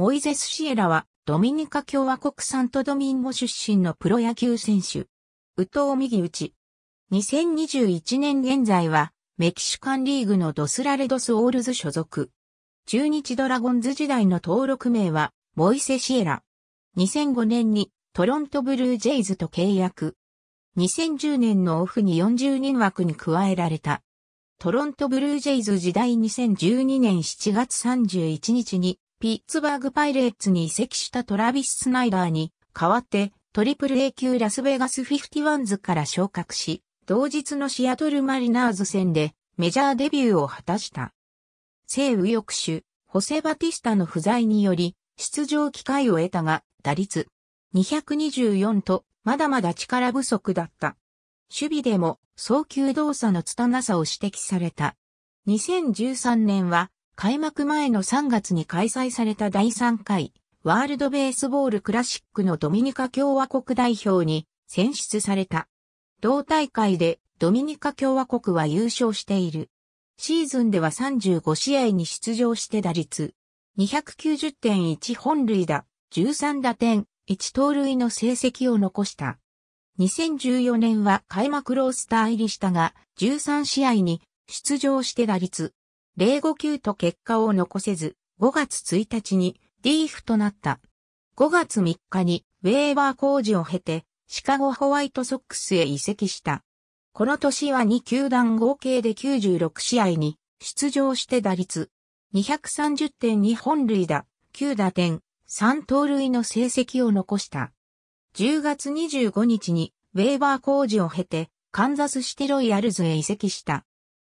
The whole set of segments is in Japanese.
モイゼス・シエラは、ドミニカ共和国サントドミンゴ出身のプロ野球選手。宇藤右打2021年現在は、メキシカンリーグのドスラレドスオールズ所属。中日ドラゴンズ時代の登録名は、モイセ・シエラ。2005年にトロントブルージェイズと契約。2010年のオフに40人枠に加えられた。トロントブルージェイズ時代2012年7月31日にピッツバーグパイレーツに移籍したトラビス・スナイダーに代わってトリプル A 級ラスベガスフィフティワンズから昇格し、同日のシアトルマリナーズ戦でメジャーデビューを果たした。西右翼手、ホセ・バティスタの不在により出場機会を得たが、打率224とまだまだ力不足だった。守備でも送球動作の拙さを指摘された。2013年は開幕前の3月に開催された第3回ワールドベースボールクラシックのドミニカ共和国代表に選出された。同大会でドミニカ共和国は優勝している。シーズンでは35試合に出場して打率290.1本塁打、13打点、1盗塁の成績を残した。2014年は開幕ロースター入りしたが、13試合に出場して打率0 5級と結果を残せず、5月1日にリーフとなった。5月3日にウェーバー工事を経て、シカゴホワイトソックスへ移籍した。この年は2球団合計で96試合に出場して打率230.2本塁打、9打点、3盗塁の成績を残した。10月25日にウェーバー工事を経てカンザスシテロイヤルズへ移籍した。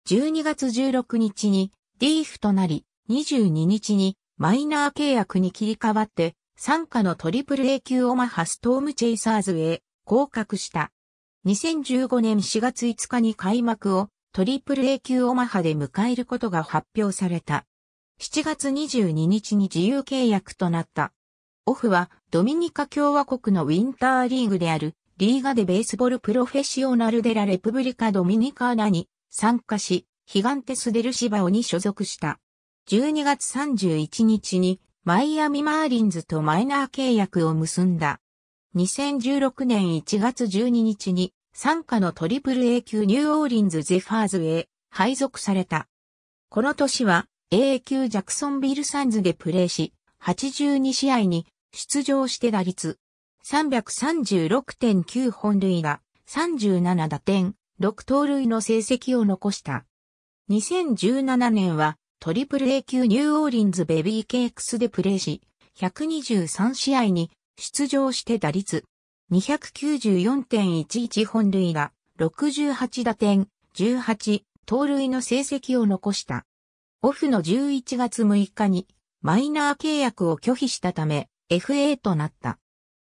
12月16日にリーフとなり、22日にマイナー契約に切り替わって、参加のトリプル A 級オマハストームチェイサーズへ降格した。2015年4月5日に開幕をトリプル A 級オマハで迎えることが発表された。7月22日に自由契約となった。オフはドミニカ共和国のウィンターリーグであるリーガでベースボールプロフェッショナルデラレプブリカドミニカーナに参加し、ヒガンテス・デルシバオに所属した。12月31日にマイアミ・マーリンズとマイナー契約を結んだ。2016年1月12日に参加のトリプル A 級ニューオーリンズ・ゼファーズへ配属された。この年は A 級ジャクソンビル・サンズでプレーし、82試合に出場して打率336.9本塁打、37打点、6盗塁の成績を残した。2017年はトリプル A 級ニューオーリンズベビーケークスでプレーし、123試合に出場して打率294.11本塁が68打点、18盗塁の成績を残した。オフの11月6日にマイナー契約を拒否したため FA となった。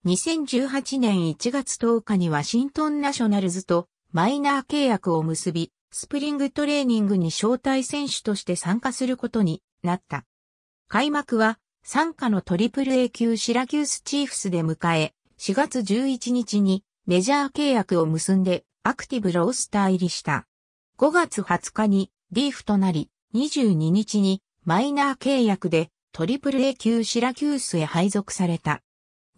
2018年1月10日にワシントンナショナルズとマイナー契約を結び、スプリングトレーニングに招待選手として参加することになった。開幕は、参加のトリプル A 級シラキュースチーフスで迎え、4月11日にメジャー契約を結んでアクティブロースター入りした。5月20日にリーフとなり、22日にマイナー契約でトリプル A 級シラキュースへ配属された。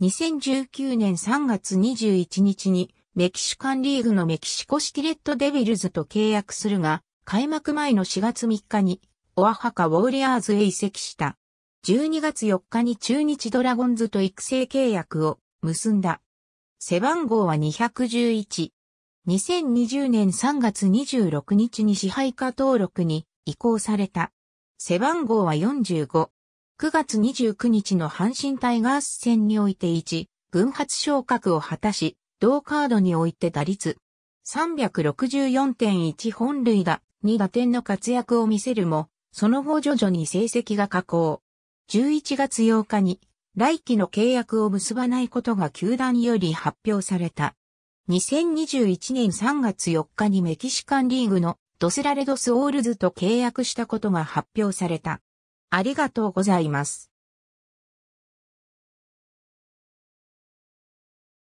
2019年3月21日にメキシカンリーグのメキシコシティレットデビルズと契約するが、開幕前の4月3日に、オアハカウォーリアーズへ移籍した。12月4日に中日ドラゴンズと育成契約を結んだ。背番号は211。2020年3月26日に支配下登録に移行された。背番号は45。9月29日の阪神タイガース戦において1、群発昇格を果たし、同カードにおいて打率364.1本塁打2打点の活躍を見せるも、その後徐々に成績が下降。11月8日に来期の契約を結ばないことが球団より発表された。2021年3月4日にメキシカンリーグのドスラレドスオールズと契約したことが発表された。ありがとうございます。